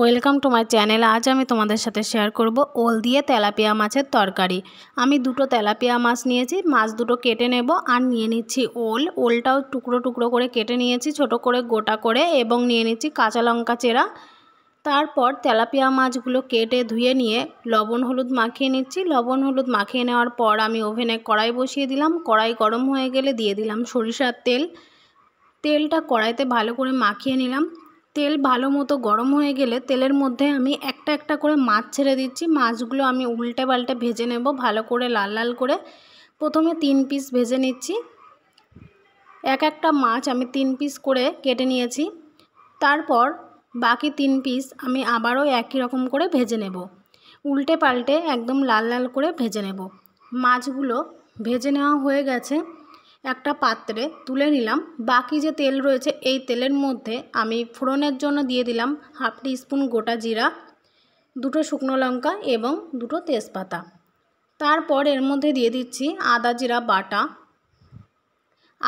welcome to my channel আজ আমি তোমাদের সাথে শেয়ার করব ওল দিয়ে তেলাপিয়া মাছের তরকারি আমি দুটো তেলাপিয়া মাছ নিয়েছি মাছ দুটো কেটে নেব আর নিয়ে নিচ্ছি ওল ওলটাও টুকরো টুকরো করে কেটে নিয়েছি ছোট করে গোটা করে এবং নিয়ে নিচ্ছি কাঁচা লঙ্কা চেরা তারপর তেলাপিয়া মাছগুলো কেটে ধুয়ে নিয়ে লবণ হলুদ মাখিয়ে নিচ্ছি লবণ হলুদ মাখিয়ে নেওয়ার পর আমি ওভেনে কড়াই বসিয়ে দিলাম কড়াই গরম হয়ে গেলে দিয়ে দিলাম সরিষার তেল তেলটা কড়াইতে ভালো করে মাখিয়ে নিলাম তেল ভালো মতো গরম হয়ে গেলে তেলের মধ্যে আমি একটা একটা করে মাছ ছেড়ে দিচ্ছি মাছগুলো আমি উল্টে পাল্টে ভেজে নেব ভালো করে লাল লাল করে প্রথমে তিন পিস ভেজে নিচ্ছি এক একটা মাছ আমি তিন পিস করে কেটে নিয়েছি তারপর বাকি তিন পিস আমি আবারও একই রকম করে ভেজে নেব উল্টে পাল্টে একদম লাল লাল করে ভেজে নেব মাছগুলো ভেজে নেওয়া হয়ে গেছে একটা পাত্রে তুলে নিলাম বাকি যে তেল রয়েছে এই তেলের মধ্যে আমি ফোড়নের জন্য দিয়ে দিলাম হাফ টি স্পুন গোটা জিরা দুটো শুকনো লঙ্কা এবং দুটো তেজপাতা তারপর এর মধ্যে দিয়ে দিচ্ছি আদা জিরা বাটা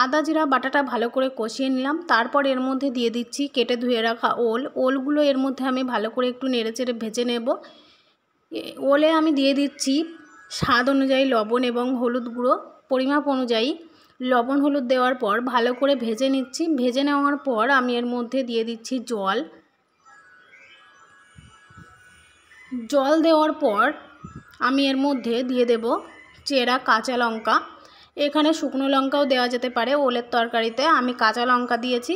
আদা জিরা বাটাটা ভালো করে কষিয়ে নিলাম তারপর এর মধ্যে দিয়ে দিচ্ছি কেটে ধুয়ে রাখা ওল ওলগুলো এর মধ্যে আমি ভালো করে একটু নেড়ে চেড়ে ভেজে নেব ওলে আমি দিয়ে দিচ্ছি স্বাদ অনুযায়ী লবণ এবং হলুদ গুঁড়ো পরিমাপ অনুযায়ী লবণ হলুদ দেওয়ার পর ভালো করে ভেজে নিচ্ছি ভেজে নেওয়ার পর আমি এর মধ্যে দিয়ে দিচ্ছি জল জল দেওয়ার পর আমি এর মধ্যে দিয়ে দেব চেরা কাঁচা লঙ্কা এখানে শুকনো লঙ্কাও দেওয়া যেতে পারে ওলের তরকারিতে আমি কাঁচা লঙ্কা দিয়েছি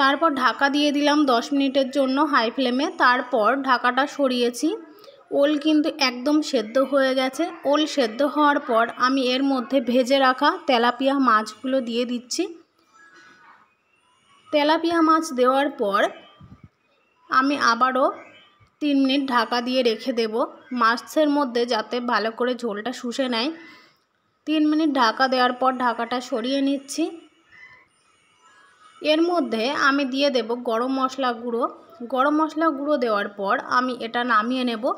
তারপর ঢাকা দিয়ে দিলাম দশ মিনিটের জন্য হাই ফ্লেমে তারপর ঢাকাটা সরিয়েছি ওল কিন্তু একদম সেদ্ধ হয়ে গেছে ওল সেদ্ধ হওয়ার পর আমি এর মধ্যে ভেজে রাখা তেলাপিয়া মাছগুলো দিয়ে দিচ্ছি তেলাপিয়া মাছ দেওয়ার পর আমি আবারও তিন মিনিট ঢাকা দিয়ে রেখে দেব মাছের মধ্যে যাতে ভালো করে ঝোলটা শুষে নেয় তিন মিনিট ঢাকা দেওয়ার পর ঢাকাটা সরিয়ে নিচ্ছি এর মধ্যে আমি দিয়ে দেব গরম মশলা গুঁড়ো গরম মশলা গুঁড়ো দেওয়ার পর আমি এটা নামিয়ে নেবো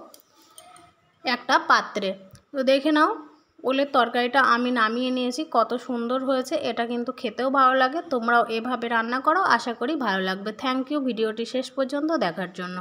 একটা পাত্রে তো দেখে নাও ওলের তরকারিটা আমি নামিয়ে নিয়েছি কত সুন্দর হয়েছে এটা কিন্তু খেতেও ভালো লাগে তোমরাও এভাবে রান্না করো আশা করি ভালো লাগবে থ্যাংক ইউ ভিডিওটি শেষ পর্যন্ত দেখার জন্য